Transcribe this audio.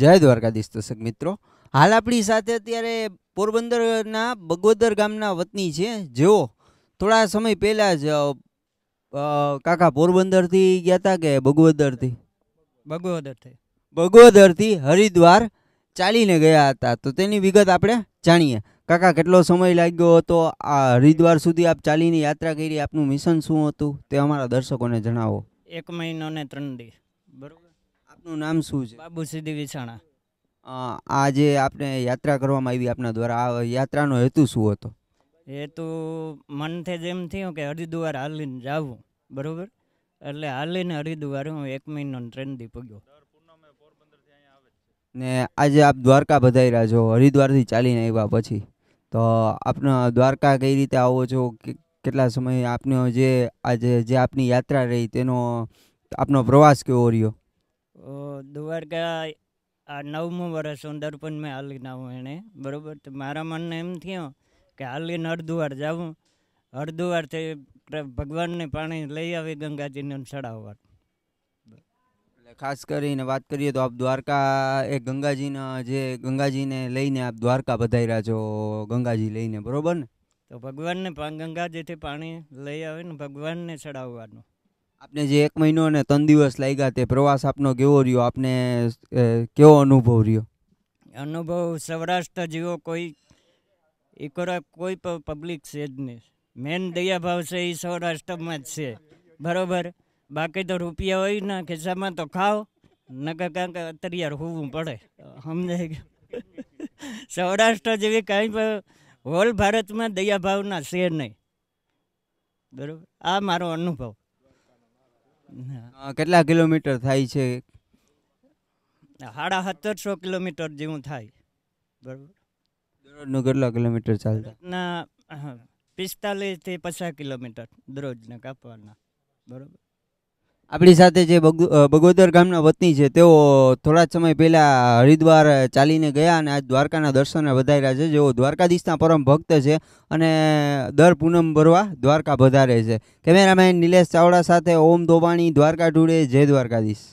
જય દ્વારકાધીશ દર્શક મિત્રો હાલ આપણી સાથે અત્યારે પોરબંદરના બગોદર ગામના વતની છે જેઓ થોડા સમય પહેલાં જ કાકા પોરબંદરથી ગયા હતા કે બગોદરથી બગોદરથી બગોદરથી હરિદ્વાર ચાલીને ગયા હતા તો તેની વિગત આપણે જાણીએ કાકા કેટલો સમય લાગ્યો હતો આ હરિદ્વાર સુધી આપ ચાલીને યાત્રા કરી આપનું મિશન શું હતું તે અમારા દર્શકોને જણાવો એક મહિનો ને ત્રણ દિવસ બરોબર આપનું નામ શું છે બાબુ સિદ્ધિ વિછાણા આજે જે આપણે યાત્રા કરવામાં આવી આપના દ્વારા આ યાત્રાનો હેતુ શું હતો હેતુ મનથી જેમ થયું કે હરિદ્વાર હાલીને જાવું બરાબર એટલે હાલીને હરિદ્વાર હું એક મહિનો ટ્રેન થી પગ્યો ને આજે આપ દ્વારકા બધાઈ રહ્યા છો હરિદ્વારથી ચાલીને આવ્યા પછી તો આપનો દ્વારકા કઈ રીતે આવો છો કેટલા સમય આપનો જે આજે જે આપની યાત્રા રહી તેનો આપનો પ્રવાસ કેવો રહ્યો દ્વારકા આ નવમું વર્ષ હું દર્પણમાં હાલીને આવું એણે બરાબર તો મારા મનને એમ થયું કે હાલીને હરદ્વાર જાઉં હરદ્વારથી ભગવાનને પાણી લઈ આવી ગંગાજીને ચડાવવા ખાસ કરીને વાત કરીએ તો આપ દ્વારકા એ ગંગાજીના જે ગંગાજીને લઈને આપ દ્વારકા બધાઈ છો ગંગાજી લઈને બરાબર ને તો ભગવાનને ગંગાજીથી પાણી લઈ આવીને ભગવાનને ચડાવવાનું આપને જે એક મહિનો અને ત્રણ દિવસ લાગ્યા તે પ્રવાસ આપનો કેવો રહ્યો આપને કેવો અનુભવ રહ્યો અનુભવ સૌરાષ્ટ્ર જેવો કોઈ એકોરા કોઈ પબ્લિક છે જ નહીં મેન દયાભાવ છે એ સૌરાષ્ટ્રમાં જ છે બરાબર બાકી તો રૂપિયા હોય ને ખિસ્સામાં તો ખાઓ નકર કારણ અત્યાર હોવું પડે સમજાય કે સૌરાષ્ટ્ર જેવી કાંઈ પણ હોલ ભારતમાં દયાભાવના છે નહીં બરાબર આ મારો અનુભવ કેટલા કિલોમીટર થાય છે સાડા સત્તરસો કિલોમીટર જેવું થાય બરાબર દરરોજનું કેટલા કિલોમીટર ચાલતા ના પિસ્તાલીસથી પચાસ કિલોમીટર દરરોજને કાપવાના બરાબર આપણી સાથે જે બગોદર ગામના વતની છે તેઓ થોડા સમય પહેલાં હરિદ્વાર ચાલીને ગયા અને આજ દ્વારકાના દર્શને વધાર્યા છે જેઓ દ્વારકાધીશના પરમ ભક્ત છે અને દર પૂનમ ભરવા દ્વારકા વધારે છે કેમેરામેન નિલેશ ચાવડા સાથે ઓમ ધોબાણી દ્વારકા ટુડે જય દ્વારકાધીશ